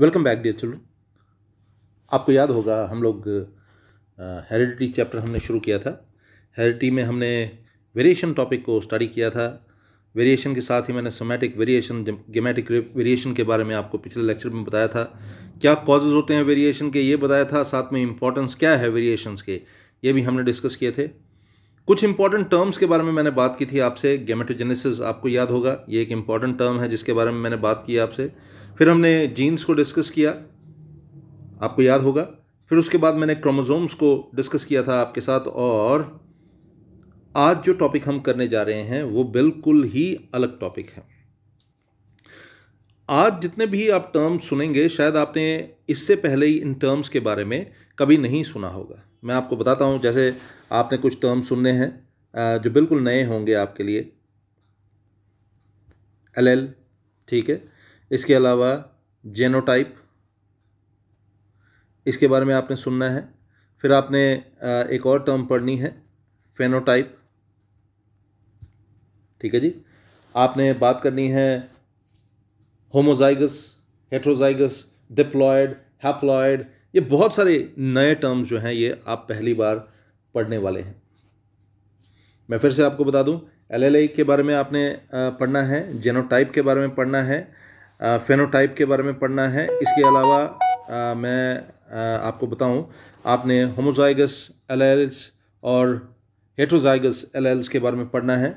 Welcome back dear children आपको याद होगा हम लोग हेरिडिटी चैप्टर हमने शुरू किया था हेरिडिटी में हमने वेरिएशन टॉपिक को स्टडी किया था वेरिएशन के साथ ही मैंने सोमैटिक वेरिएशन गेमेटिक वेरिएशन के बारे में आपको पिछले लेक्चर में बताया था क्या कॉजेज होते हैं वेरिएशन के ये बताया था साथ में इम्पॉर्टेंस क्या है वेरिएशंस के ये भी हमने डिस्कस किए थे कुछ इंपॉर्टेंट टर्म्स के बारे में मैंने बात की थी आपसे गेमेटोजेनेसिस आपको याद होगा ये एक इंपॉर्टेंट टर्म है जिसके बारे में मैंने बात की आपसे फिर हमने जीन्स को डिस्कस किया आपको याद होगा फिर उसके बाद मैंने क्रोमोजोम्स को डिस्कस किया था आपके साथ और आज जो टॉपिक हम करने जा रहे हैं वो बिल्कुल ही अलग टॉपिक है आज जितने भी आप टर्म सुनेंगे शायद आपने इससे पहले ही इन टर्म्स के बारे में कभी नहीं सुना होगा मैं आपको बताता हूँ जैसे आपने कुछ टर्म सुनने हैं जो बिल्कुल नए होंगे आपके लिए एल ठीक है इसके अलावा जेनोटाइप इसके बारे में आपने सुनना है फिर आपने एक और टर्म पढ़नी है फेनोटाइप ठीक है जी आपने बात करनी है होमोजाइगस हेट्रोजाइगस डिप्लॉयड हैप्लॉयड ये बहुत सारे नए टर्म्स जो हैं ये आप पहली बार पढ़ने वाले हैं मैं फिर से आपको बता दूं एलएलए के बारे में आपने पढ़ना है जेनोटाइप के बारे में पढ़ना है फेनोटाइप के बारे में पढ़ना है इसके अलावा आ, मैं आ, आपको बताऊं आपने होमोजाइगस एलेल्स और हेट्रोजाइगस एलेल्स के बारे में पढ़ना है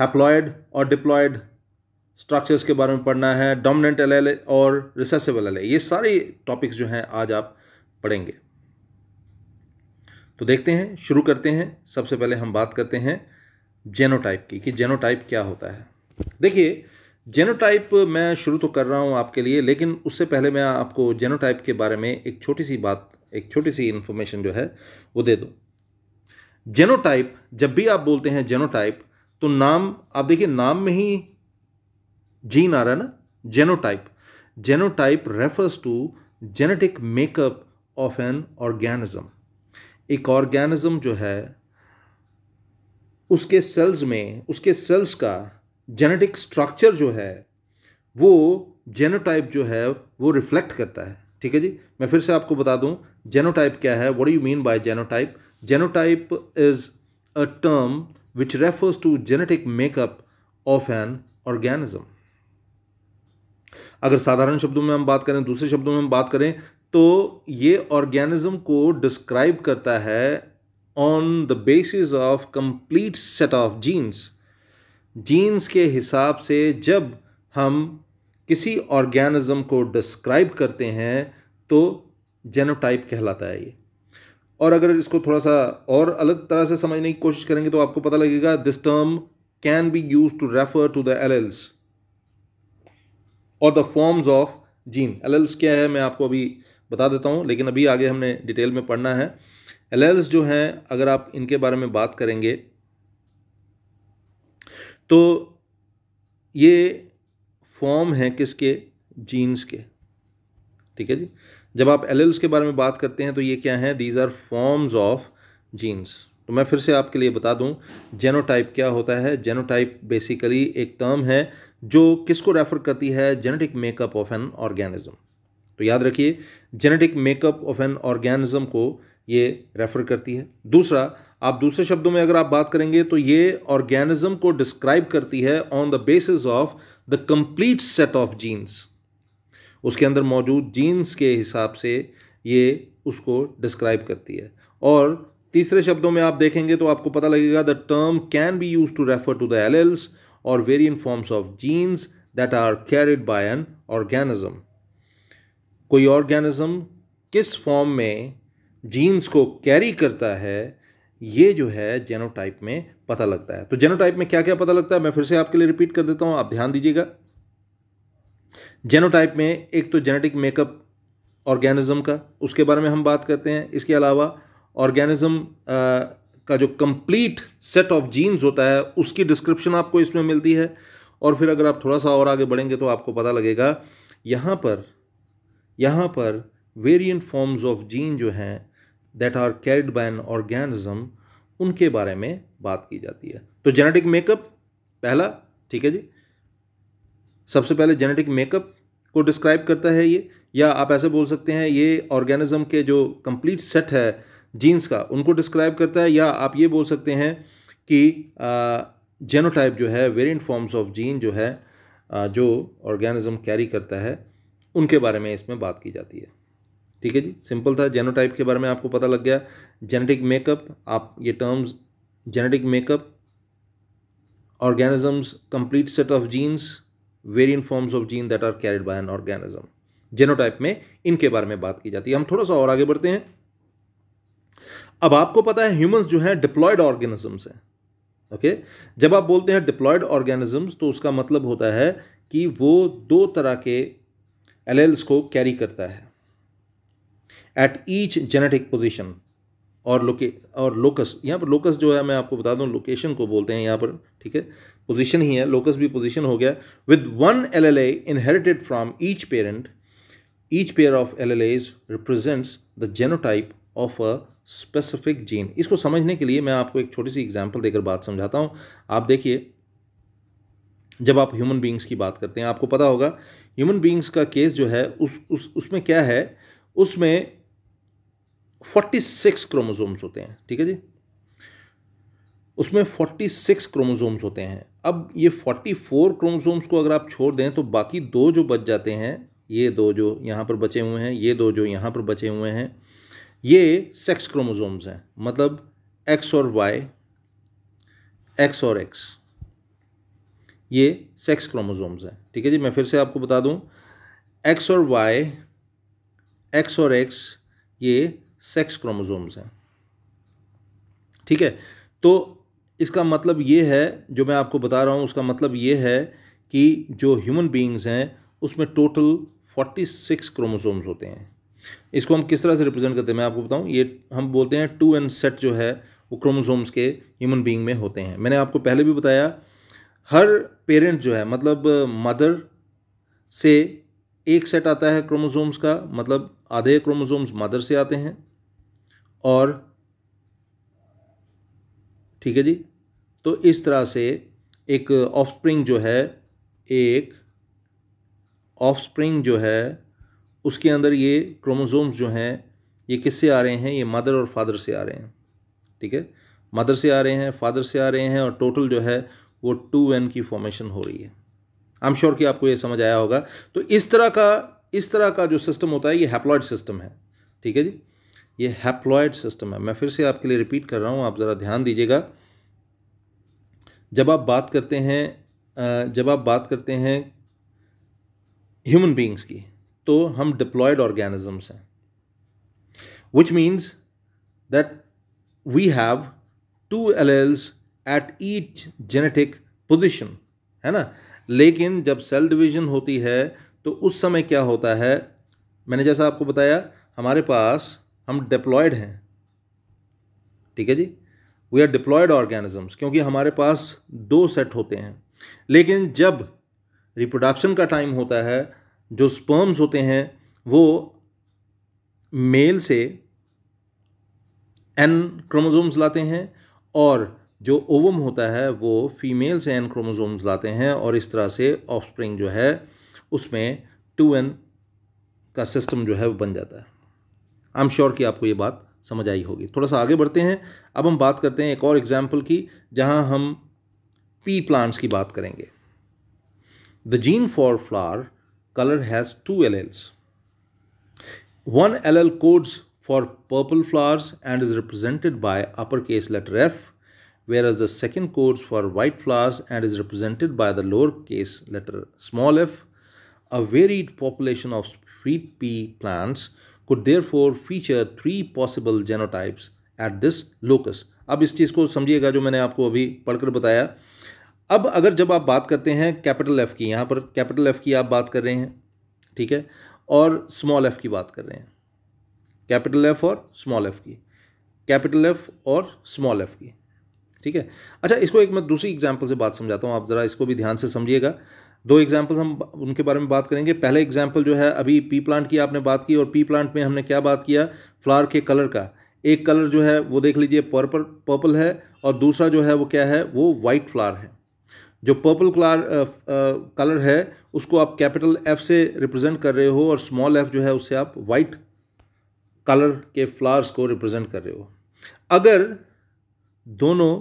हैप्लॉयड और डिप्लॉयड स्ट्रक्चर्स के बारे में पढ़ना है डोमिनेंट एल और रिसेसिबल एल ये सारे टॉपिक्स जो हैं आज आप पढ़ेंगे तो देखते हैं शुरू करते हैं सबसे पहले हम बात करते हैं जेनोटाइप की कि जेनोटाइप क्या होता है देखिए जेनोटाइप मैं शुरू तो कर रहा हूँ आपके लिए लेकिन उससे पहले मैं आपको जेनोटाइप के बारे में एक छोटी सी बात एक छोटी सी इन्फॉर्मेशन जो है वो दे दूँ जेनोटाइप जब भी आप बोलते हैं जेनोटाइप तो नाम आप देखिए नाम में ही जीन आ रहा है ना genotype genotype refers to genetic makeup of an organism एक ऑर्गेनिज्म जो है उसके सेल्स में उसके सेल्स का जेनेटिक स्ट्रक्चर जो है वो जेनोटाइप जो है वो रिफ्लेक्ट करता है ठीक है जी मैं फिर से आपको बता दूं जेनोटाइप क्या है what do you mean by genotype genotype is a term which refers to genetic makeup of an organism अगर साधारण शब्दों में हम बात करें दूसरे शब्दों में हम बात करें तो ये ऑर्गेनिज्म को डिस्क्राइब करता है on the basis of complete set of genes genes के हिसाब से जब हम किसी ऑर्गेनिज़म को डिस्क्राइब करते हैं तो जेनोटाइप कहलाता है ये और अगर इसको थोड़ा सा और अलग तरह से समझने की कोशिश करेंगे तो आपको पता लगेगा this term can be use to refer to the alleles और the forms of gene alleles क्या है मैं आपको अभी बता देता हूँ लेकिन अभी आगे हमने डिटेल में पढ़ना है एलेल्स जो हैं अगर आप इनके बारे में बात करेंगे तो ये फॉर्म हैं किसके जीन्स के ठीक है जी जब आप एलेल्स के बारे में बात करते हैं तो ये क्या है these are forms of genes तो मैं फिर से आपके लिए बता दूं जेनोटाइप क्या होता है जेनोटाइप बेसिकली एक टर्म है जो किसको रेफर करती है genetic makeup of an organism तो याद रखिए genetic makeup of an organism को ये रेफर करती है दूसरा आप दूसरे शब्दों में अगर आप बात करेंगे तो ये ऑर्गेनिज्म को डिस्क्राइब करती है on the basis of the complete set of genes उसके अंदर मौजूद जीन्स के हिसाब से ये उसको डिस्क्राइब करती है और तीसरे शब्दों में आप देखेंगे तो आपको पता लगेगा the term can be use to refer to the alleles और variant forms of genes that are carried by an organism कोई ऑर्गेनिज्म किस फॉर्म में जीन्स को कैरी करता है ये जो है जेनोटाइप में पता लगता है तो जेनोटाइप में क्या क्या पता लगता है मैं फिर से आपके लिए रिपीट कर देता हूँ आप ध्यान दीजिएगा जेनोटाइप में एक तो जेनेटिक मेकअप ऑर्गेनिज्म का उसके बारे में हम बात करते हैं इसके अलावा ऑर्गेनिज्म का जो कंप्लीट सेट ऑफ जीन्स होता है उसकी डिस्क्रिप्शन आपको इसमें मिलती है और फिर अगर आप थोड़ा सा और आगे बढ़ेंगे तो आपको पता लगेगा यहाँ पर यहाँ पर वेरियंट फॉर्म्स ऑफ जीन जो हैं that are carried by an organism उनके बारे में बात की जाती है तो जेनेटिक मेकअप पहला ठीक है जी सबसे पहले जेनेटिक मेकअप को डिस्क्राइब करता है ये या आप ऐसे बोल सकते हैं ये ऑर्गेनिज्म के जो कंप्लीट सेट है जीन्स का उनको डिस्क्राइब करता है या आप ये बोल सकते हैं कि जेनोटाइप जो है वेरिएंट फॉर्म्स ऑफ जीन जो है जो ऑर्गेनिज्म कैरी करता है उनके बारे में इसमें बात की जाती है ठीक है जी सिंपल था जेनोटाइप के बारे में आपको पता लग गया जेनेटिक मेकअप आप ये terms genetic makeup organisms complete set of genes variant forms of gene that are carried by an organism genotype में इनके बारे में बात की जाती है हम थोड़ा सा और आगे बढ़ते हैं अब आपको पता है ह्यूमंस जो है डिप्लॉयड ऑर्गेनिजम्स हैं ओके जब आप बोलते हैं डिप्लॉयड ऑर्गेनिजम्स तो उसका मतलब होता है कि वो दो तरह के एलेल्स को कैरी करता है एट ईच जेनेटिक पोजिशन और लोके और लोकस यहाँ पर लोकस जो है मैं आपको बता दूँ लोकेशन को बोलते हैं यहाँ पर ठीक है पोजिशन ही है लोकस भी पोजिशन हो गया with one allele inherited from each parent each pair of alleles represents the genotype of a specific gene इसको समझने के लिए मैं आपको एक छोटी सी एग्जाम्पल देकर बात समझाता हूँ आप देखिए जब आप ह्यूमन बींग्स की बात करते हैं आपको पता होगा ह्यूमन बींग्स का केस जो है उस उस उसमें क्या है उसमें फोर्टी सिक्स क्रोमोजोम्स होते हैं ठीक है जी उसमें फोर्टी सिक्स क्रोमोजोम्स होते हैं अब ये फोर्टी फोर क्रोमोजोम्स को अगर आप छोड़ दें तो बाकी दो जो बच जाते हैं ये दो जो यहाँ पर बचे हुए हैं ये दो जो यहाँ पर बचे हुए हैं ये सेक्स क्रोमोजोम्स हैं मतलब एक्स और वाई एक्स और एक्स ये सेक्स क्रोमोजोम्स हैं ठीक है जी मैं फिर से आपको बता दूँ एक्स और वाई एक्स और एक्स ये सेक्स क्रोमोजोम्स हैं ठीक है तो इसका मतलब ये है जो मैं आपको बता रहा हूँ उसका मतलब ये है कि जो ह्यूमन बींग्स हैं उसमें टोटल फोर्टी सिक्स क्रोमोजोम्स होते हैं इसको हम किस तरह से रिप्रेजेंट करते हैं मैं आपको बताऊं ये हम बोलते हैं टू एंड सेट जो है वो क्रोमोसोम्स के ह्यूमन बीइंग में होते हैं मैंने आपको पहले भी बताया हर पेरेंट जो है मतलब मदर से एक सेट आता है क्रोमोसोम्स का मतलब आधे क्रोमोसोम्स मदर से आते हैं और ठीक है जी तो इस तरह से एक ऑफस्प्रिंग जो है एक ऑफस्प्रिंग जो है उसके अंदर ये क्रोमोसोम्स जो हैं ये किससे आ रहे हैं ये मदर और फादर से आ रहे हैं ठीक है मदर से आ रहे हैं फादर से आ रहे हैं और टोटल जो है वो टू एन की फॉर्मेशन हो रही है आई एम श्योर कि आपको ये समझ आया होगा तो इस तरह का इस तरह का जो सिस्टम होता है ये हैप्लॉयड सिस्टम है ठीक है जी ये हैप्लॉयड सिस्टम है मैं फिर से आपके लिए रिपीट कर रहा हूँ आप ज़रा ध्यान दीजिएगा जब आप बात करते हैं जब आप बात करते हैं ह्यूमन बींग्स की तो हम डिप्लॉयड ऑर्गेनिजम्स हैं which means that we have two alleles at each genetic position है ना लेकिन जब सेल डिवीजन होती है तो उस समय क्या होता है मैंने जैसा आपको बताया हमारे पास हम डिप्लॉयड हैं ठीक है जी वी आर डिप्लॉयड ऑर्गेनिजम्स क्योंकि हमारे पास दो सेट होते हैं लेकिन जब रिप्रोडक्शन का टाइम होता है जो स्पर्म्स होते हैं वो मेल से एन क्रोमोज़ोम्स लाते हैं और जो ओवम होता है वो फीमेल से एन क्रोमोज़ोम्स लाते हैं और इस तरह से ऑफस्प्रिंग जो है उसमें टू एन का सिस्टम जो है वो बन जाता है आई एम श्योर कि आपको ये बात समझ आई होगी थोड़ा सा आगे बढ़ते हैं अब हम बात करते हैं एक और एग्जाम्पल की जहाँ हम पी प्लांट्स की बात करेंगे the gene for flower colour has two alleles one allele codes for purple flowers and is represented by upper case letter F where is the second codes for white flowers and is represented by the lower case letter small F a very population of sweet pea plants could therefore feature three possible genotypes at this locus. अब इस चीज़ को समझिएगा जो मैंने आपको अभी पढ़कर बताया अब अगर जब आप बात करते हैं कैपिटल एफ़ की यहाँ पर कैपिटल एफ़ की आप बात कर रहे हैं ठीक है और स्मॉल एफ़ की बात कर रहे हैं कैपिटल एफ़ और स्मॉल एफ़ की कैपिटल एफ़ और स्मॉल एफ़ की ठीक है अच्छा इसको एक मैं दूसरी एग्जाम्पल से बात समझाता हूँ आप ज़रा इसको भी ध्यान से समझिएगा दो एग्जाम्पल्स हम उनके बारे में बात करेंगे पहले एग्जाम्पल जो है अभी पी प्लांट की आपने बात की और पी प्लांट में हमने क्या बात किया फ्लावर के कलर का एक कलर जो है वो देख लीजिए पर्पल पर्पल है और दूसरा जो है वो क्या है वो वाइट फ्लावर है जो पर्पल कलर कलर है उसको आप कैपिटल एफ से रिप्रेजेंट कर रहे हो और स्मॉल एफ जो है उससे आप वाइट कलर के फ्लावर्स को रिप्रेजेंट कर रहे हो अगर दोनों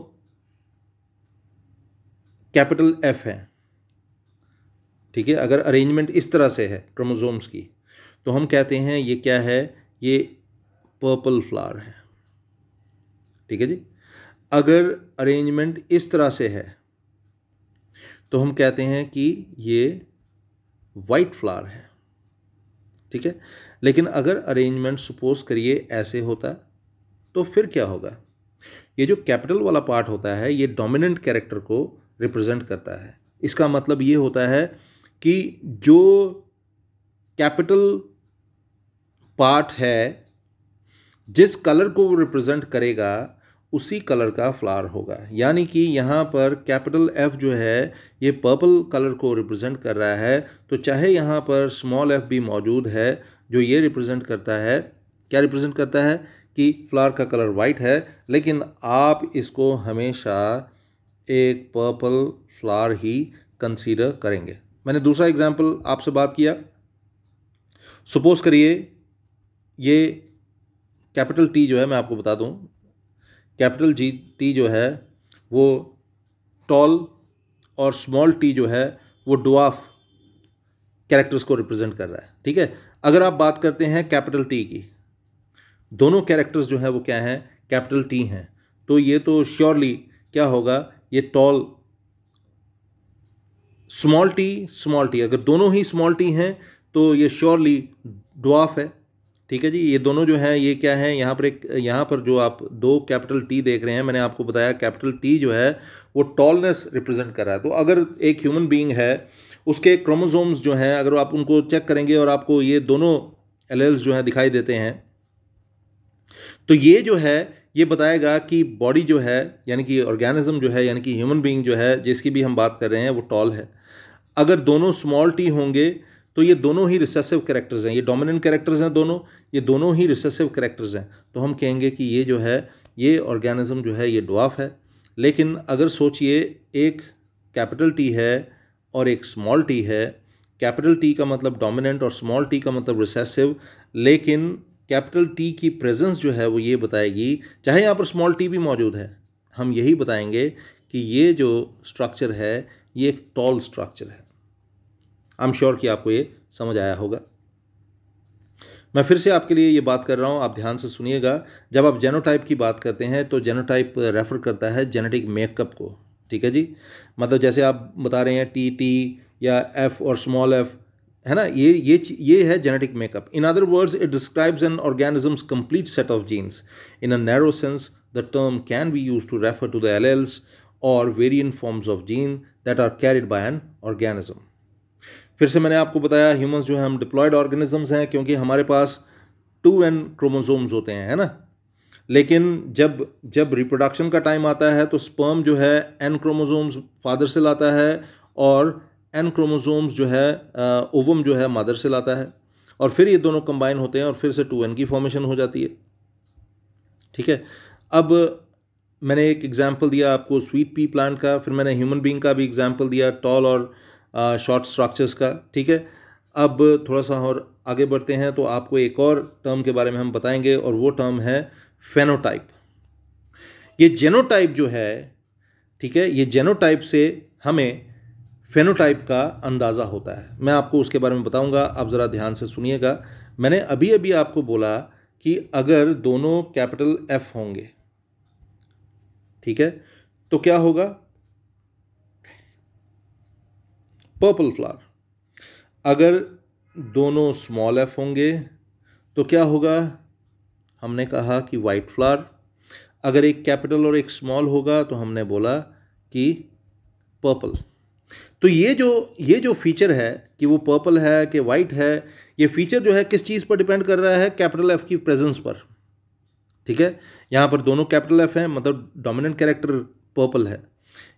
कैपिटल एफ हैं ठीक है अगर अरेंजमेंट इस तरह से है क्रोमोसोम्स की तो हम कहते हैं ये क्या है ये पर्पल फ्लावर है ठीक है जी अगर अरेंजमेंट इस तरह से है तो हम कहते हैं कि ये वाइट फ्लावर है ठीक है लेकिन अगर अरेंजमेंट सपोज करिए ऐसे होता तो फिर क्या होगा ये जो कैपिटल वाला पार्ट होता है ये डोमिनेंट कैरेक्टर को रिप्रेजेंट करता है इसका मतलब ये होता है कि जो कैपिटल पार्ट है जिस कलर को वो रिप्रेजेंट करेगा उसी कलर का फ्लावर होगा यानी कि यहाँ पर कैपिटल एफ़ जो है ये पर्पल कलर को रिप्रेजेंट कर रहा है तो चाहे यहाँ पर स्मॉल एफ़ भी मौजूद है जो ये रिप्रेजेंट करता है क्या रिप्रेजेंट करता है कि फ्लावर का कलर वाइट है लेकिन आप इसको हमेशा एक पर्पल फ्लावर ही कंसीडर करेंगे मैंने दूसरा एग्जाम्पल आपसे बात किया सपोज़ करिए ये कैपिटल टी जो है मैं आपको बता दूं कैपिटल जी टी जो है वो टॉल और स्मॉल टी जो है वो डुआफ कैरेक्टर्स को रिप्रेजेंट कर रहा है ठीक है अगर आप बात करते हैं कैपिटल टी की दोनों कैरेक्टर्स जो हैं वो क्या हैं कैपिटल टी हैं तो ये तो श्योरली क्या होगा ये tall small T small T अगर दोनों ही स्मॉल टी हैं तो ये श्योरली डॉफ है ठीक है जी ये दोनों जो हैं ये क्या है यहाँ पर एक यहाँ पर जो आप दो कैपिटल टी देख रहे हैं मैंने आपको बताया कैपिटल टी जो है वो टॉलनेस रिप्रेजेंट कर रहा है तो अगर एक ह्यूमन बीइंग है उसके क्रोमोजोम्स जो हैं अगर आप उनको चेक करेंगे और आपको ये दोनों एल जो हैं दिखाई देते हैं तो ये जो है ये बताएगा कि बॉडी जो है यानी कि ऑर्गेनिज्म जो है यानी कि ह्यूमन बीइंग जो है जिसकी भी हम बात कर रहे हैं वो टॉल है अगर दोनों स्मॉल टी होंगे तो ये दोनों ही रिसेसिव करेक्टर्स हैं ये डोमिनेंट करेक्टर्स हैं दोनों ये दोनों ही रिसेसिव करेक्टर्स हैं तो हम कहेंगे कि ये जो है ये ऑर्गेनिज्म जो है ये डॉफ है लेकिन अगर सोचिए एक कैपिटल टी है और एक स्मॉल टी है कैपिटल टी का मतलब डोमिनेंट और स्मॉल टी का मतलब रिसेसिव लेकिन कैपिटल टी की प्रेजेंस जो है वो ये बताएगी चाहे यहाँ पर स्मॉल टी भी मौजूद है हम यही बताएंगे कि ये जो स्ट्रक्चर है ये एक टॉल स्ट्रक्चर है आई एम श्योर कि आपको ये समझ आया होगा मैं फिर से आपके लिए ये बात कर रहा हूँ आप ध्यान से सुनिएगा जब आप जेनोटाइप की बात करते हैं तो जेनोटाइप रेफर करता है जेनेटिक मेकअप को ठीक है जी मतलब जैसे आप बता रहे हैं टी टी या एफ़ और स्मॉल एफ़ है ना ये ये ये है genetic makeup in other words it describes an organism's complete set of genes in a narrow sense the term can be use to refer to the alleles और variant forms of gene that are carried by an organism फिर से मैंने आपको बताया humans जो है हम diploid organisms हैं क्योंकि हमारे पास टू एन क्रोमोजोम्स होते हैं है ना लेकिन जब जब रिप्रोडक्शन का टाइम आता है तो स्पर्म जो है एन क्रोमोजोम्स फादर से लाता है और एन क्रोमोसोम्स जो है ओवम जो है मादर से लाता है और फिर ये दोनों कंबाइन होते हैं और फिर से टू एन की फॉर्मेशन हो जाती है ठीक है अब मैंने एक एग्जाम्पल दिया आपको स्वीट पी प्लांट का फिर मैंने ह्यूमन बींग का भी एग्जाम्पल दिया टॉल और शॉर्ट स्ट्रक्चर्स का ठीक है अब थोड़ा सा और आगे बढ़ते हैं तो आपको एक और टर्म के बारे में हम बताएंगे और वो टर्म है फेनोटाइप ये जेनोटाइप जो है ठीक है ये जेनोटाइप से हमें फेनोटाइप का अंदाज़ा होता है मैं आपको उसके बारे में बताऊंगा आप ज़रा ध्यान से सुनिएगा मैंने अभी अभी आपको बोला कि अगर दोनों कैपिटल एफ होंगे ठीक है तो क्या होगा पर्पल फ्लावर अगर दोनों स्मॉल एफ होंगे तो क्या होगा हमने कहा कि वाइट फ्लावर अगर एक कैपिटल और एक स्मॉल होगा तो हमने बोला कि पर्पल तो ये जो ये जो फीचर है कि वो पर्पल है कि वाइट है ये फीचर जो है किस चीज़ पर डिपेंड कर रहा है कैपिटल एफ़ की प्रेजेंस पर ठीक है यहाँ पर दोनों कैपिटल एफ़ हैं मतलब डोमिनेंट कैरेक्टर पर्पल है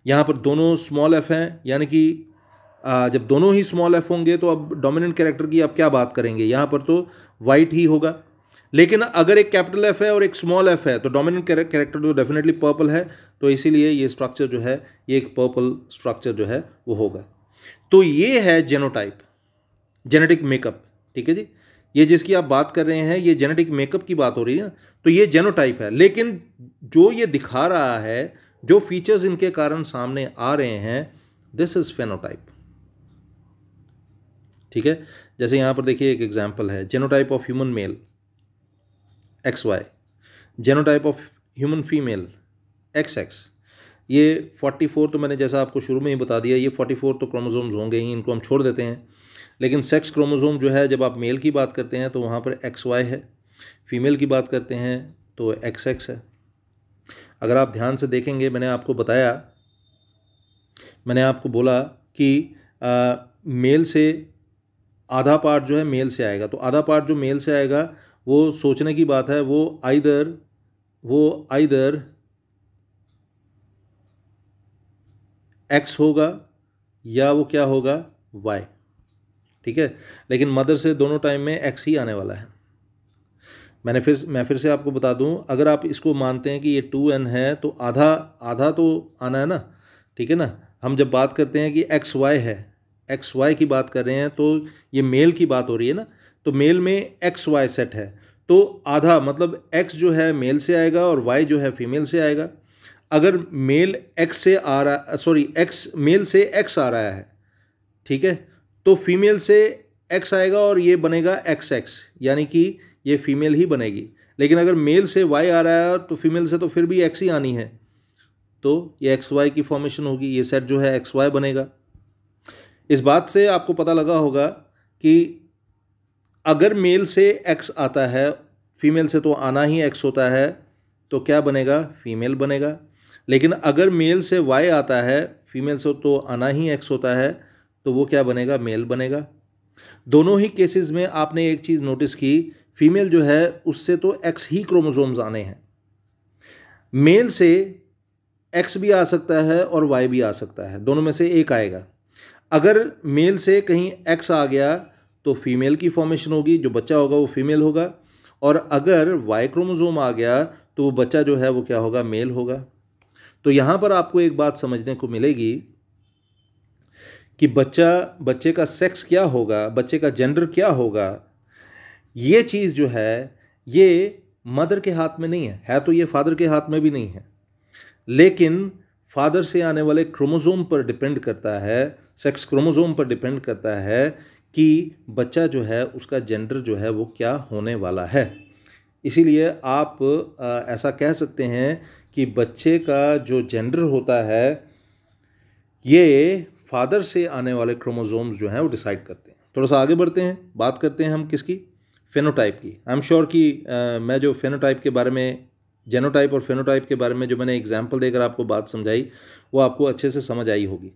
यहाँ पर दोनों स्मॉल एफ़ हैं यानी कि जब दोनों ही स्मॉल एफ़ होंगे तो अब डोमिनेंट कैरेक्टर की अब क्या बात करेंगे यहाँ पर तो वाइट ही होगा लेकिन अगर एक कैपिटल एफ है और एक स्मॉल एफ है तो डोमिनेंट कैरेक्टर तो डेफिनेटली पर्पल है तो इसीलिए ये स्ट्रक्चर जो है ये एक पर्पल स्ट्रक्चर जो है वो होगा तो ये है जेनोटाइप जेनेटिक मेकअप ठीक है जी ये जिसकी आप बात कर रहे हैं ये जेनेटिक मेकअप की बात हो रही है तो ये जेनोटाइप है लेकिन जो ये दिखा रहा है जो फीचर्स इनके कारण सामने आ रहे हैं दिस इज फेनोटाइप ठीक है जैसे यहां पर देखिए एक एग्जाम्पल है genotype of human male X Y genotype of human female X X ये फोर्टी फोर तो मैंने जैसा आपको शुरू में ही बता दिया ये फोर्टी फोर तो क्रोमोजोम्स होंगे ही इनको हम छोड़ देते हैं लेकिन सेक्स क्रोमोजोम जो है जब आप मेल की बात करते हैं तो वहाँ पर एक्स वाई है फीमेल की बात करते हैं तो एक्स एक्स है अगर आप ध्यान से देखेंगे मैंने आपको बताया मैंने आपको बोला कि आ, मेल से आधा पार्ट जो है मेल से आएगा तो आधा पार्ट जो मेल से आएगा वो सोचने की बात है वो आइदर वो आइदर एक्स होगा या वो क्या होगा वाई ठीक है लेकिन मदर से दोनों टाइम में एक्स ही आने वाला है मैंने फिर मैं फिर से आपको बता दूं अगर आप इसको मानते हैं कि ये टू एन है तो आधा आधा तो आना है ना ठीक है ना हम जब बात करते हैं कि एक्स वाई है एक्स वाई की बात कर रहे हैं तो ये मेल की बात हो रही है ना तो मेल में एक्स वाई सेट है तो आधा मतलब एक्स जो है मेल से आएगा और वाई जो है फीमेल से आएगा अगर मेल एक्स से आ रहा सॉरी एक्स मेल से एक्स आ रहा है ठीक है तो फीमेल से एक्स आएगा और ये बनेगा एक्स एक्स यानी कि ये फीमेल ही बनेगी लेकिन अगर मेल से वाई आ रहा है तो फीमेल से तो फिर भी एक्स ही आनी है तो ये एक्स वाई की फॉर्मेशन होगी ये सेट जो है एक्स वाई बनेगा इस बात से आपको पता लगा होगा कि अगर मेल से एक्स आता है फीमेल से तो आना ही एक्स होता है तो क्या बनेगा फीमेल बनेगा लेकिन अगर मेल से वाई आता है फीमेल से तो आना ही एक्स होता है तो वो क्या बनेगा मेल बनेगा दोनों ही केसेस में आपने एक चीज़ नोटिस की फीमेल जो है उससे तो एक्स ही क्रोमोसोम्स आने हैं मेल से एक्स भी आ सकता है और वाई भी आ सकता है दोनों में से एक आएगा अगर मेल से कहीं एक्स आ गया तो फीमेल की फॉर्मेशन होगी जो बच्चा होगा वो फीमेल होगा और अगर वाई क्रोमोजोम आ गया तो वो बच्चा जो है वो क्या होगा मेल होगा तो यहाँ पर आपको एक बात समझने को मिलेगी कि बच्चा बच्चे का सेक्स क्या होगा बच्चे का जेंडर क्या होगा ये चीज़ जो है ये मदर के हाथ में नहीं है है तो ये फादर के हाथ में भी नहीं है लेकिन फादर से आने वाले क्रोमोज़ोम पर डिपेंड करता है सेक्स क्रोमोज़ोम पर डिपेंड करता है कि बच्चा जो है उसका जेंडर जो है वो क्या होने वाला है इसीलिए आप ऐसा कह सकते हैं कि बच्चे का जो जेंडर होता है ये फादर से आने वाले क्रोमोजोम्स जो हैं वो डिसाइड करते हैं थोड़ा सा आगे बढ़ते हैं बात करते हैं हम किसकी फेनोटाइप की आई एम श्योर कि आ, मैं जो फेनोटाइप के बारे में जेनोटाइप और फेनोटाइप के बारे में जो मैंने एग्जाम्पल देकर आपको बात समझाई वो आपको अच्छे से समझ आई होगी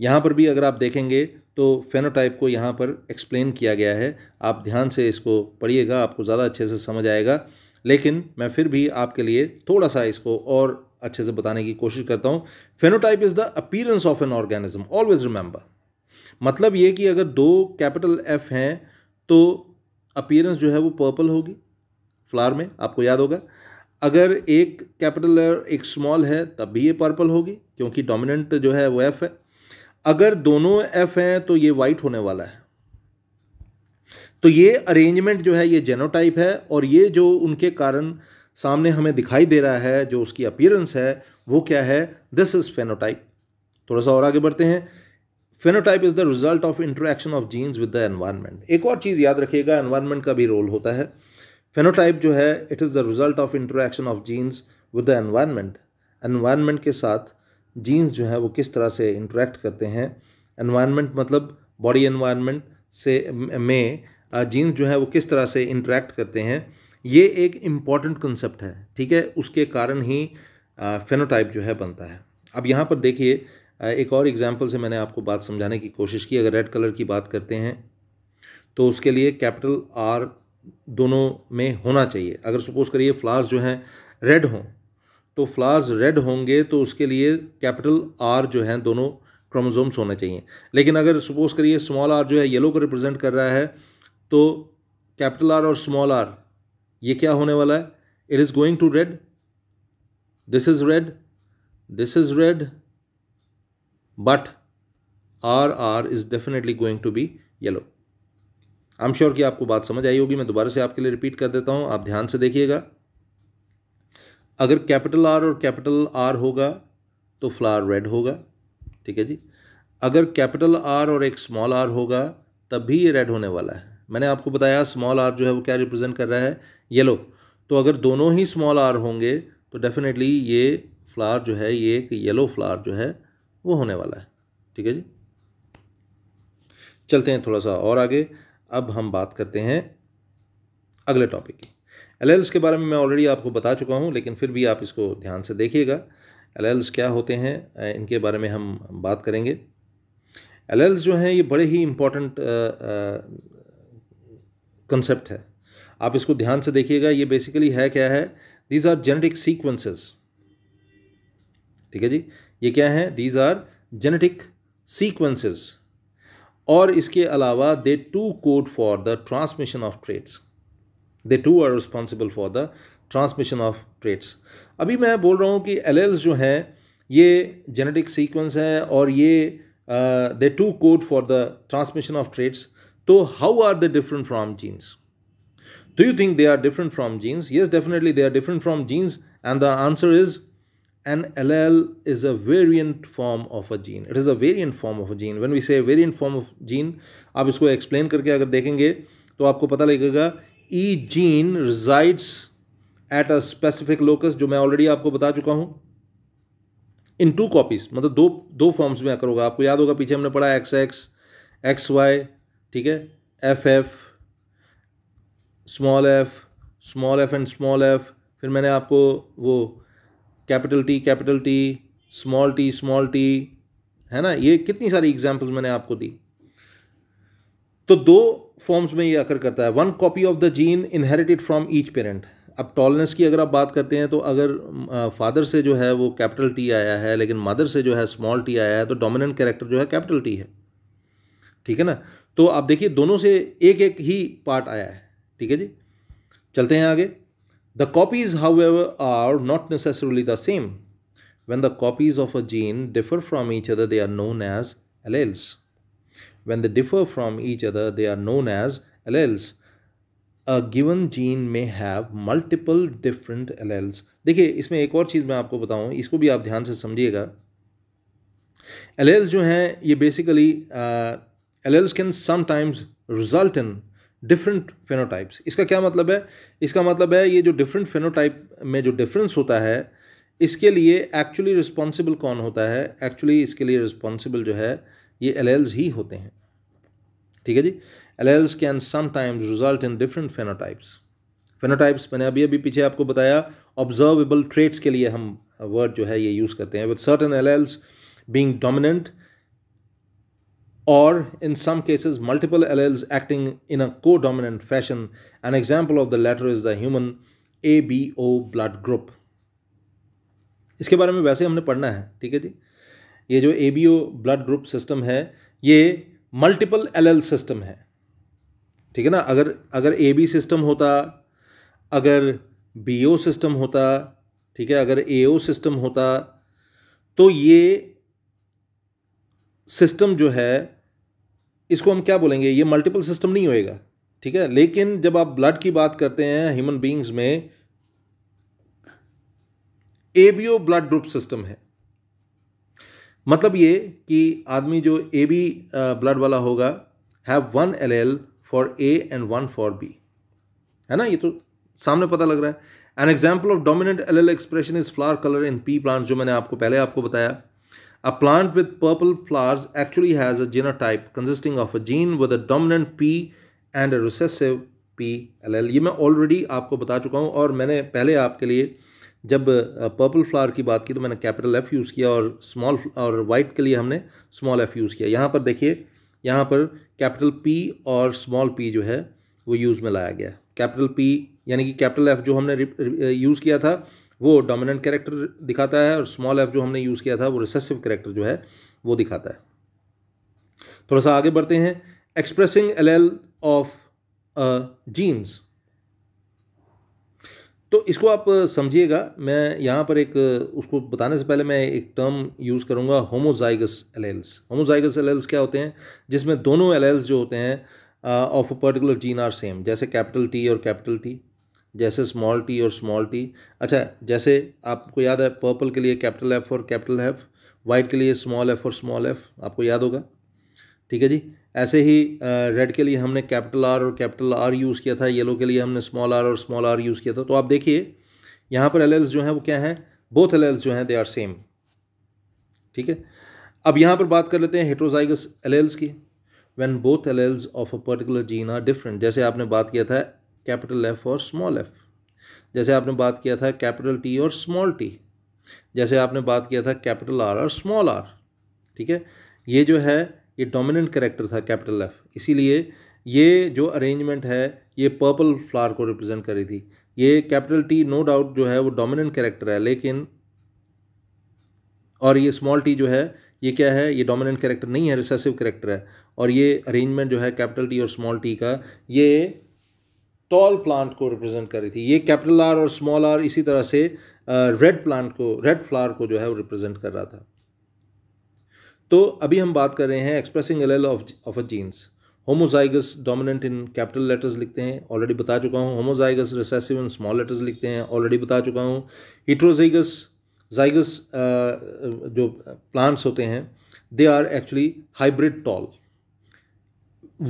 यहाँ पर भी अगर आप देखेंगे तो फेनोटाइप को यहाँ पर एक्सप्लेन किया गया है आप ध्यान से इसको पढ़िएगा आपको ज़्यादा अच्छे से समझ आएगा लेकिन मैं फिर भी आपके लिए थोड़ा सा इसको और अच्छे से बताने की कोशिश करता हूँ phenotype is the appearance of an organism always remember मतलब ये कि अगर दो कैपिटल एफ हैं तो अपीयरेंस जो है वो पर्पल होगी फ्लावर में आपको याद होगा अगर एक कैपिटल एक स्मॉल है तब भी ये पर्पल होगी क्योंकि डोमिनेंट जो है वो एफ है अगर दोनों एफ हैं तो ये वाइट होने वाला है तो ये अरेंजमेंट जो है ये जेनोटाइप है और ये जो उनके कारण सामने हमें दिखाई दे रहा है जो उसकी अपियरेंस है वो क्या है दिस इज़ फेनोटाइप थोड़ा सा और आगे बढ़ते हैं phenotype is the result of interaction of genes with the environment एक और चीज़ याद रखिएगा एनवायरनमेंट का भी रोल होता है फेनोटाइप जो है it is the result of interaction of genes with the environment environment के साथ जीन्स जो हैं वो किस तरह से इंटरेक्ट करते हैं एनवायरनमेंट मतलब बॉडी एनवायरनमेंट से में जीन्स जो है वो किस तरह से इंटरेक्ट करते हैं ये एक इम्पॉर्टेंट कंसेप्ट है ठीक है उसके कारण ही फेनोटाइप जो है बनता है अब यहाँ पर देखिए एक और एग्जाम्पल से मैंने आपको बात समझाने की कोशिश की अगर रेड कलर की बात करते हैं तो उसके लिए कैपिटल आर दोनों में होना चाहिए अगर सपोज़ करिए फ्लावर्स जो हैं रेड हों तो फ्लावर्स रेड होंगे तो उसके लिए कैपिटल आर जो है दोनों क्रोमोजोम्स होने चाहिए लेकिन अगर सपोज करिए स्मॉल आर जो है येलो को रिप्रेजेंट कर रहा है तो कैपिटल आर और स्मॉल आर ये क्या होने वाला है it is going to red this is red this is red but R R is definitely going to be yellow I am sure कि आपको बात समझ आई होगी मैं दोबारा से आपके लिए रिपीट कर देता हूँ आप ध्यान से देखिएगा अगर कैपिटल आर और कैपिटल आर होगा तो फ्लावर रेड होगा ठीक है जी अगर कैपिटल आर और एक स्मॉल आर होगा तब भी ये रेड होने वाला है मैंने आपको बताया स्मॉल आर जो है वो क्या रिप्रेजेंट कर रहा है येलो तो अगर दोनों ही स्मॉल आर होंगे तो डेफिनेटली ये फ्लावर जो है ये एक येलो फ्लावर जो है वो होने वाला है ठीक है जी चलते हैं थोड़ा सा और आगे अब हम बात करते हैं अगले टॉपिक की एल के बारे में मैं ऑलरेडी आपको बता चुका हूँ लेकिन फिर भी आप इसको ध्यान से देखिएगा एल क्या होते हैं इनके बारे में हम बात करेंगे एल जो हैं ये बड़े ही इम्पॉर्टेंट कंसेप्ट है आप इसको ध्यान से देखिएगा ये बेसिकली है क्या है दीज आर जेनेटिक सीक्वेंसेस ठीक है जी ये क्या है दीज आर जेनेटिक सीक्वेंसेस और इसके अलावा they to code for the transmission of traits they too are responsible for the transmission of traits अभी मैं बोल रहा हूँ कि एल जो हैं ये जेनेटिक सीक्वेंस हैं और ये they to code for the transmission of traits तो how are they different from genes do you think they are different from genes yes definitely they are different from genes and the answer is an allele is a variant form of a gene it is a variant form of a gene when we say variant form of gene आप इसको explain करके अगर देखेंगे तो आपको पता लगेगा ई gene resides at a specific locus जो मैं ऑलरेडी आपको बता चुका हूँ इन टू कॉपीज मतलब दो दो फॉर्म्स में आकर होगा आपको याद होगा पीछे हमने पढ़ा एक्स एक्स एक्स वाई ठीक है F F small F small F and small F फिर मैंने आपको वो capital T capital T small T small T है ना ये कितनी सारी एग्जाम्पल्स मैंने आपको दी तो दो फॉर्म्स में ये अकर करता है one copy of the gene inherited from each parent अब टॉलनेस की अगर आप बात करते हैं तो अगर फादर से जो है वो कैपिटल टी आया है लेकिन मदर से जो है स्मॉल टी आया है तो डोमिनेंट कैरेक्टर जो है कैपिटल टी है ठीक है ना तो आप देखिए दोनों से एक एक ही पार्ट आया है ठीक है जी चलते हैं आगे the copies however are not necessarily the same when the copies of a gene differ from each other they are known as alleles When they differ from each other, they are known as alleles. A given gene may have multiple different alleles. देखिए इसमें एक और चीज़ मैं आपको बताऊँ इसको भी आप ध्यान से समझिएगा alleles जो हैं ये basically uh, alleles can sometimes result in different phenotypes इसका क्या मतलब है इसका मतलब है ये जो डिफरेंट फेनोटाइप में जो डिफरेंस होता है इसके लिए एक्चुअली रिस्पॉन्सिबल कौन होता है एक्चुअली इसके लिए रिस्पॉन्सिबल जो है ये एलेल्स ही होते हैं ठीक है जी alleles can sometimes result in different phenotypes phenotypes मैंने अभी अभी पीछे आपको बताया ऑब्जर्वेबल ट्रेट्स के लिए हम वर्ड जो है ये यूज़ करते हैं with certain alleles being dominant some cases multiple alleles acting in a codominant fashion an example of the latter is the human A B O blood group इसके बारे में वैसे हमने पढ़ना है ठीक है जी ये जो A B O blood group system है ये मल्टीपल एल एल सिस्टम है ठीक है ना अगर अगर ए बी सिस्टम होता अगर बी ओ सिस्टम होता ठीक है अगर ए ओ सिस्टम होता तो ये सिस्टम जो है इसको हम क्या बोलेंगे ये मल्टीपल सिस्टम नहीं होएगा ठीक है लेकिन जब आप ब्लड की बात करते हैं ह्यूमन बींग्स में A B O blood group system है मतलब ये कि आदमी जो ए बी ब्लड वाला होगा have one allele for A and one for B है ना ये तो सामने पता लग रहा है an example of dominant allele expression is flower colour in pea plant जो मैंने आपको पहले आपको बताया a plant with purple flowers actually has a genotype consisting of a gene with a dominant P and a recessive P allele ये मैं already आपको बता चुका हूँ और मैंने पहले आपके लिए जब पर्पल फ्लावर की बात की तो मैंने कैपिटल एफ़ यूज़ किया और स्मॉल और वाइट के लिए हमने स्मॉल एफ़ यूज़ किया यहाँ पर देखिए यहाँ पर कैपिटल पी और स्मॉल पी जो है वो यूज़ में लाया गया कैपिटल पी यानी कि कैपिटल एफ़ जो हमने यूज़ किया था वो डोमिनेंट करेक्टर दिखाता है और स्मॉल एफ़ जो हमने यूज़ किया था वो रिसेसिव कैरेक्टर जो है वो दिखाता है थोड़ा सा आगे बढ़ते हैं एक्सप्रेसिंग एल ऑफ जीन्स तो इसको आप समझिएगा मैं यहाँ पर एक उसको बताने से पहले मैं एक टर्म यूज़ करूँगा होमोजाइगस एलेल्स होमोजाइगस एलेल्स क्या होते हैं जिसमें दोनों एलेल्स जो होते हैं of a particular gene are same जैसे कैपिटल टी और कैपिटल टी जैसे स्मॉल टी और स्मॉल टी अच्छा जैसे आपको याद है पर्पल के लिए कैपिटल एफ़ और कैपिटल एफ़ वाइट के लिए स्मॉल एफ़ और स्मॉल एफ़ आपको याद होगा ठीक है जी ऐसे ही रेड के लिए हमने कैपिटल आर और कैपिटल आर यूज़ किया था येलो के लिए हमने स्मॉल आर और स्मॉल आर यूज़ किया था तो आप देखिए यहाँ पर एलेल्स जो हैं वो क्या हैं बोथ एलेल्स जो हैं दे आर सेम ठीक है अब यहाँ पर बात कर लेते हैं हेट्रोजाइगस एलेल्स की when both alleles of a particular gene are different जैसे आपने बात किया था कैपिटल एफ और स्मॉल एफ जैसे आपने बात किया था कैपिटल टी और स्मॉल टी जैसे आपने बात किया था कैपिटल आर और स्मॉल आर ठीक है ये जो है ये डोमिनेंट करेक्टर था कैपिटल एफ़ इसीलिए ये जो अरेंजमेंट है ये पर्पल फ्लावर को रिप्रेजेंट कर रही थी ये कैपिटल टी नो डाउट जो है वो डोमिनेंट कैरेक्टर है लेकिन और ये स्मॉल टी जो है ये क्या है ये डोमिनेंट कैरेक्टर नहीं है रिसेसिव कैरेक्टर है और ये अरेंजमेंट जो है कैपिटल टी और स्मॉल टी का ये टॉल प्लांट को रिप्रेजेंट कर रही थी ये कैपिटल आर और स्मॉल आर इसी तरह से रेड प्लांट को रेड फ्लावर को जो है वो रिप्रेजेंट कर रहा था तो अभी हम बात कर रहे हैं expressing allele of a genes homozygous dominant in capital letters लिखते हैं ऑलरेडी बता चुका हूँ homozygous recessive in small letters लिखते हैं ऑलरेडी बता चुका हूँ हिट्रोजाइगस जाइगस uh, जो प्लांट्स होते हैं they are actually hybrid tall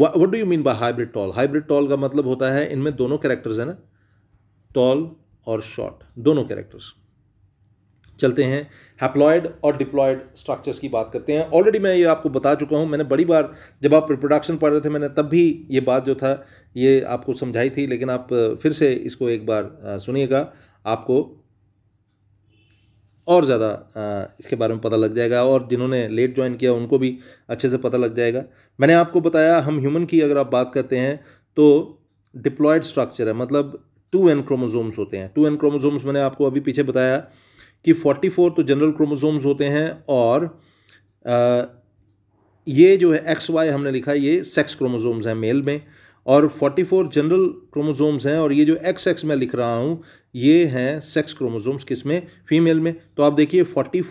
what do you mean by hybrid tall hybrid tall का मतलब होता है इनमें दोनों कैरेक्टर्स हैं ना टॉल और शॉर्ट दोनों कैरेक्टर्स चलते हैं हैप्लॉयड और डिप्लॉयड स्ट्रक्चर्स की बात करते हैं ऑलरेडी मैं ये आपको बता चुका हूँ मैंने बड़ी बार जब आप प्रिप्रोडक्शन पढ़ रहे थे मैंने तब भी ये बात जो था ये आपको समझाई थी लेकिन आप फिर से इसको एक बार सुनिएगा आपको और ज़्यादा इसके बारे में पता लग जाएगा और जिन्होंने लेट ज्वाइन किया उनको भी अच्छे से पता लग जाएगा मैंने आपको बताया हम ह्यूमन की अगर आप बात करते हैं तो डिप्लॉयड स्ट्रक्चर है मतलब टू एन क्रोमोजोम्स होते हैं टू एन क्रोमोजोम्स मैंने आपको अभी पीछे बताया कि 44 तो जनरल क्रोमोसोम्स होते हैं और आ, ये जो है एक्स वाई हमने लिखा ये सेक्स क्रोमोसोम्स हैं मेल में और 44 जनरल क्रोमोसोम्स हैं और ये जो एक्स एक्स मैं लिख रहा हूँ ये हैं सेक्स क्रोमोसोम्स किस में फीमेल में तो आप देखिए 44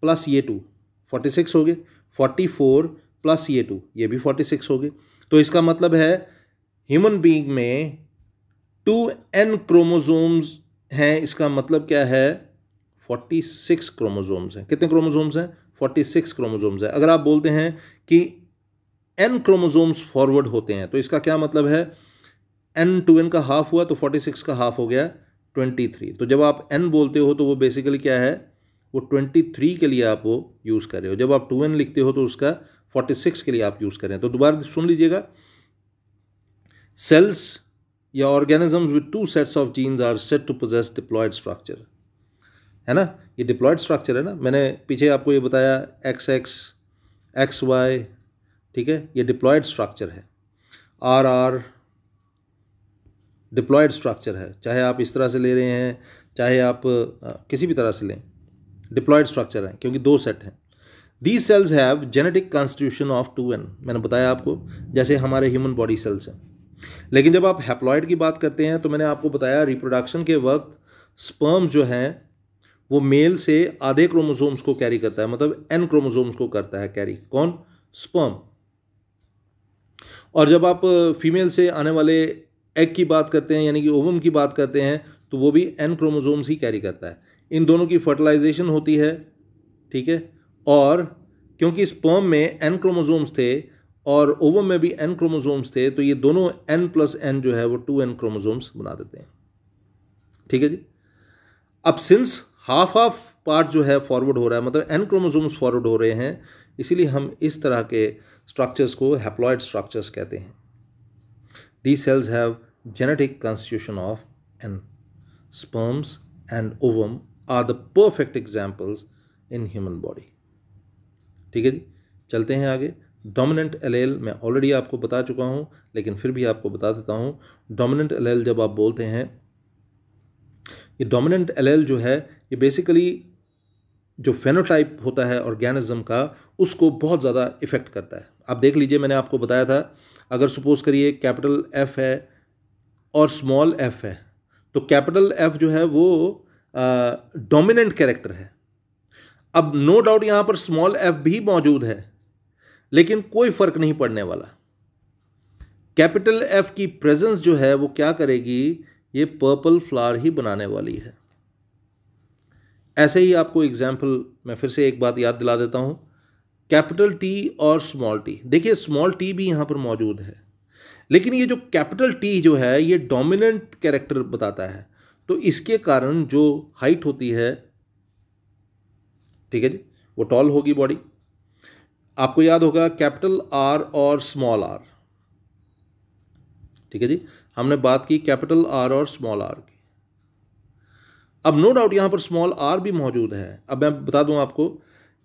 प्लस ये टू फोर्टी सिक्स हो गए फोर्टी फोर प्लस ये टू ये भी फोर्टी सिक्स हो गए तो इसका मतलब है ह्यूमन बींग में टू एन क्रोमोजोम्स हैं इसका मतलब क्या है फोर्टी सिक्स क्रोमोजोम्स हैं कितने क्रोमोजोम्स हैं फोर्टी सिक्स क्रोमोजोम्स हैं अगर आप बोलते हैं कि एन क्रोमोजोम्स फॉरवर्ड होते हैं तो इसका क्या मतलब है एन टू एन का हाफ हुआ तो फोर्टी सिक्स का हाफ हो गया ट्वेंटी थ्री तो जब आप एन बोलते हो तो वो बेसिकली क्या है वो ट्वेंटी थ्री के लिए आप वो यूज़ कर रहे हो जब आप टू एन लिखते हो तो उसका फोर्टी सिक्स के लिए आप यूज़ कर रहे हैं तो दोबारा सुन लीजिएगा सेल्स या organisms with two sets of genes are set to possess diploid structure है ना ये डिप्लॉयड स्ट्रक्चर है ना मैंने पीछे आपको ये बताया एक्स एक्स एक्स वाई ठीक है ये डिप्लॉयड स्ट्रक्चर है आर आर डिप्लॉयड स्ट्रक्चर है चाहे आप इस तरह से ले रहे हैं चाहे आप आ, किसी भी तरह से लें डिप्लॉयड स्ट्रक्चर है क्योंकि दो सेट हैं these cells have genetic constitution of two N मैंने बताया आपको जैसे हमारे ह्यूमन बॉडी सेल्स हैं लेकिन जब आप हैप्लॉयड की बात करते हैं तो मैंने आपको बताया रिप्रोडक्शन के वक्त स्पर्म जो हैं वो मेल से आधे क्रोमोसोम्स को कैरी करता है मतलब एन क्रोमोसोम्स को करता है कैरी कौन स्पर्म और जब आप फीमेल से आने वाले एग की बात करते हैं यानी कि ओवम की बात करते हैं तो वो भी एन क्रोमोसोम्स ही कैरी करता है इन दोनों की फर्टिलाइजेशन होती है ठीक है और क्योंकि स्पर्म में एन क्रोमोसोम्स थे और ओवम में भी एन क्रोमोसोम्स थे तो ये दोनों एन प्लस एन जो है वो टू एन क्रोमोसोम्स बना देते हैं ठीक है जी अब सिंस हाफ ऑफ पार्ट जो है फॉरवर्ड हो रहा है मतलब एन क्रोमोजोम्स फॉरवर्ड हो रहे हैं इसीलिए हम इस तरह के स्ट्रक्चर्स को हैप्लॉयड स्ट्रक्चर्स कहते हैं the cells have genetic constitution of N sperms and ovum are the perfect examples in human body ठीक है जी चलते हैं आगे डोमिनेंट एलेल मैं ऑलरेडी आपको बता चुका हूँ लेकिन फिर भी आपको बता देता हूँ डोमिनेंट एलेल जब आप बोलते हैं ये डोमिनेंट एलेल जो है ये बेसिकली जो फेनोटाइप होता है ऑर्गेनिज्म का उसको बहुत ज़्यादा इफ़ेक्ट करता है आप देख लीजिए मैंने आपको बताया था अगर सपोज़ करिए कैपिटल एफ़ है और स्मॉल एफ़ है तो कैपिटल एफ़ जो है वो डोमिनेंट कैरेक्टर है अब नो डाउट यहाँ पर स्मॉल एफ़ भी मौजूद है लेकिन कोई फ़र्क नहीं पड़ने वाला कैपिटल एफ़ की प्रेजेंस जो है वो क्या करेगी ये पर्पल फ्लावर ही बनाने वाली है ऐसे ही आपको एग्जाम्पल मैं फिर से एक बात याद दिला देता हूँ कैपिटल टी और स्मॉल टी देखिए स्मॉल टी भी यहाँ पर मौजूद है लेकिन ये जो कैपिटल टी जो है ये डोमिनेंट कैरेक्टर बताता है तो इसके कारण जो हाइट होती है ठीक है जी वो टॉल होगी बॉडी आपको याद होगा कैपिटल आर और स्मॉल आर ठीक है जी हमने बात की कैपिटल आर और स्मॉल आर की अब नो डाउट यहाँ पर स्मॉल आर भी मौजूद है अब मैं बता दूँ आपको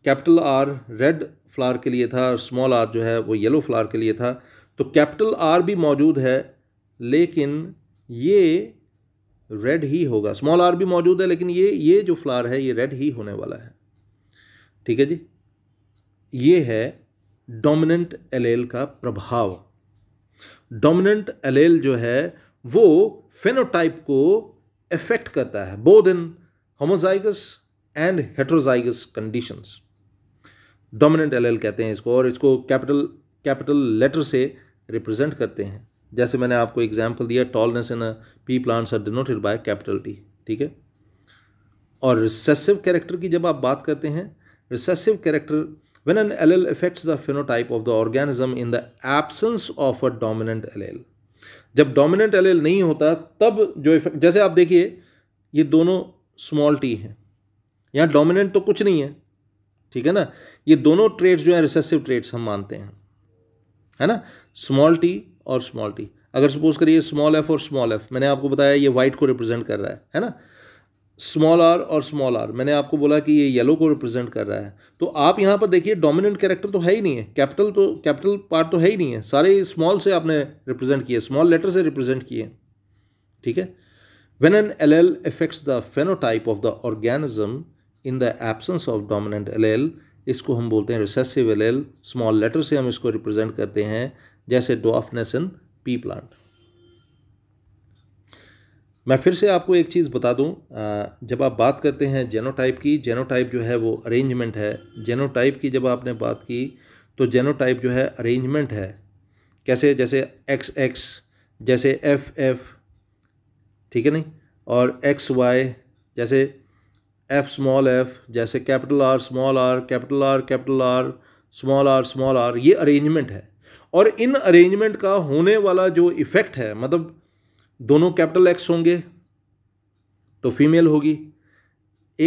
कैपिटल आर रेड फ्लावर के लिए था और स्मॉल आर जो है वो येलो फ्लावर के लिए था तो कैपिटल आर भी मौजूद है लेकिन ये रेड ही होगा स्मॉल आर भी मौजूद है लेकिन ये ये जो फ्लावर है ये रेड ही होने वाला है ठीक है जी ये है डोमिनेंट एलेल का प्रभाव डोमिनेंट एलेल जो है वो फेनोटाइप को इफेक्ट करता है both in homozygous and heterozygous conditions dominant allele कहते हैं इसको और इसको कैपिटल कैपिटल लेटर से रिप्रेजेंट करते हैं जैसे मैंने आपको एग्जाम्पल दिया tallness in pea plants are denoted by capital T ठीक है और रिसेसिव कैरेक्टर की जब आप बात करते हैं recessive character When an allele affects the phenotype of the organism in the absence of a dominant allele, जब dominant allele नहीं होता तब जो इफेक्ट जैसे आप देखिए ये दोनों small t हैं यहाँ dominant तो कुछ नहीं है ठीक है ना ये दोनों traits जो हैं recessive traits हम मानते हैं है ना small t और small t अगर सपोज करिए small f और small f मैंने आपको बताया ये white को represent कर रहा है है ना स्मॉल आर और स्मॉल आर मैंने आपको बोला कि ये येलो को रिप्रेजेंट कर रहा है तो आप यहाँ पर देखिए डोमिनेंट कैरेक्टर तो है ही नहीं है कैपिटल तो कैपिटल पार्ट तो है ही नहीं है सारे स्मॉल से आपने रिप्रेजेंट किए स्मॉल लेटर से रिप्रेजेंट किए ठीक है when an allele affects the phenotype of the organism in the absence of dominant allele इसको हम बोलते हैं recessive allele small letter से हम इसको रिप्रेजेंट करते हैं जैसे डॉफनेस इन पी प्लांट मैं फिर से आपको एक चीज़ बता दूं जब आप बात करते हैं जेनोटाइप की जेनोटाइप जो है वो अरेंजमेंट है जेनोटाइप की जब आपने बात की तो जेनोटाइप जो है अरेंजमेंट है कैसे जैसे एक्स एक्स जैसे एफ एफ ठीक है नहीं और एक्स वाई जैसे एफ स्मॉल एफ जैसे capital R small R capital R capital R small R small R ये अरेंजमेंट है और इन अरेंजमेंट का होने वाला जो इफ़ेक्ट है मतलब दोनों कैपिटल एक्स होंगे तो फीमेल होगी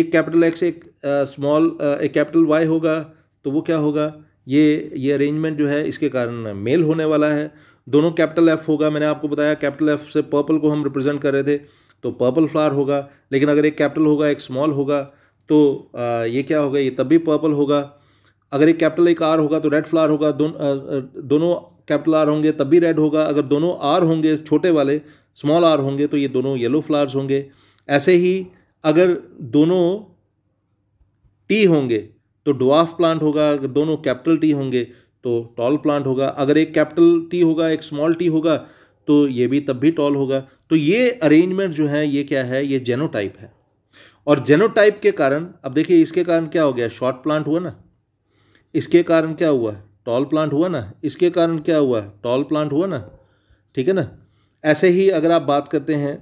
एक कैपिटल एक्स एक स्मॉल एक कैपिटल वाई होगा तो वो क्या होगा ये ये अरेंजमेंट जो है इसके कारण मेल होने वाला है दोनों कैपिटल एफ़ होगा मैंने आपको बताया कैपिटल एफ़ से पर्पल को हम रिप्रेजेंट कर रहे थे तो पर्पल फ्लावर होगा लेकिन अगर एक कैपिटल होगा एक स्मॉल होगा तो आ, ये क्या होगा ये तब भी पर्पल होगा अगर एक कैपिटल एक आर होगा तो रेड फ्लावर होगा दोनों कैपिटल आर होंगे तब भी रेड होगा अगर दोनों आर होंगे छोटे वाले स्मॉल आर होंगे तो ये दोनों येलो फ्लावर्स होंगे ऐसे ही अगर दोनों टी होंगे तो डुआफ प्लांट होगा अगर दोनों कैपिटल टी होंगे तो टॉल प्लांट होगा अगर एक कैपिटल टी होगा एक स्मॉल टी होगा तो ये भी तब भी टॉल होगा तो ये अरेंजमेंट जो है ये क्या है ये जेनोटाइप है और जेनोटाइप के कारण अब देखिए इसके कारण क्या हो गया शॉर्ट प्लांट हुआ ना इसके कारण क्या हुआ टॉल प्लांट हुआ ना इसके कारण क्या हुआ टॉल प्लांट हुआ ना ठीक है ना ऐसे ही अगर आप बात करते हैं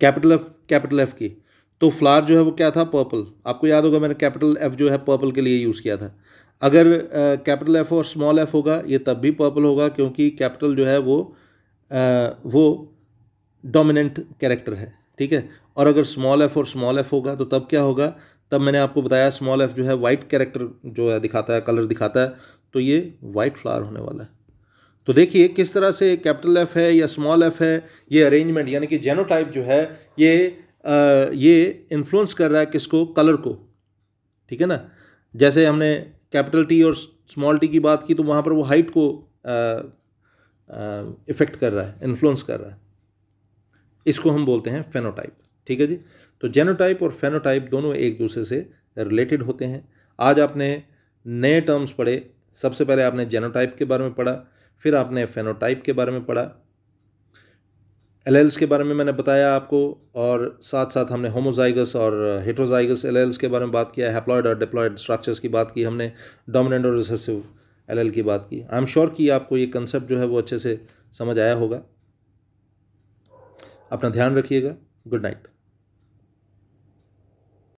कैपिटल एफ कैपिटल एफ की तो फ्लावर जो है वो क्या था पर्पल आपको याद होगा मैंने कैपिटल एफ जो है पर्पल के लिए यूज़ किया था अगर कैपिटल एफ और स्मॉल एफ होगा ये तब भी पर्पल होगा क्योंकि कैपिटल जो है वो आ, वो डोमिनेंट कैरेक्टर है ठीक है और अगर स्मॉल एफ और स्मॉल एफ होगा तो तब क्या होगा तब मैंने आपको बताया स्मॉल एफ जो है वाइट कैरेक्टर जो है दिखाता है कलर दिखाता है तो ये वाइट फ्लावर होने वाला है तो देखिए किस तरह से कैपिटल एफ है या स्मॉल एफ है ये अरेंजमेंट यानी कि जेनोटाइप जो है ये आ, ये इन्फ्लुएंस कर रहा है किसको कलर को ठीक है ना जैसे हमने कैपिटल टी और स्मॉल टी की बात की तो वहाँ पर वो हाइट को इफ़ेक्ट कर रहा है इन्फ्लुएंस कर रहा है इसको हम बोलते हैं फेनोटाइप ठीक है जी तो जेनोटाइप और फेनोटाइप दोनों एक दूसरे से रिलेटेड होते हैं आज आपने नए टर्म्स पढ़े सबसे पहले आपने जेनोटाइप के बारे में पढ़ा फिर आपने फेनोटाइप के बारे में पढ़ा एलेल्स के बारे में मैंने बताया आपको और साथ साथ हमने होमोजाइगस और हेट्रोजाइगस एलेल्स के बारे में बात किया हैप्लॉयड और डिप्लॉयड स्ट्रक्चर्स की बात की हमने डोमिनेंट और रिसेसिव एलेल की बात की आई एम श्योर कि आपको ये कंसेप्ट जो है वो अच्छे से समझ आया होगा अपना ध्यान रखिएगा गुड नाइट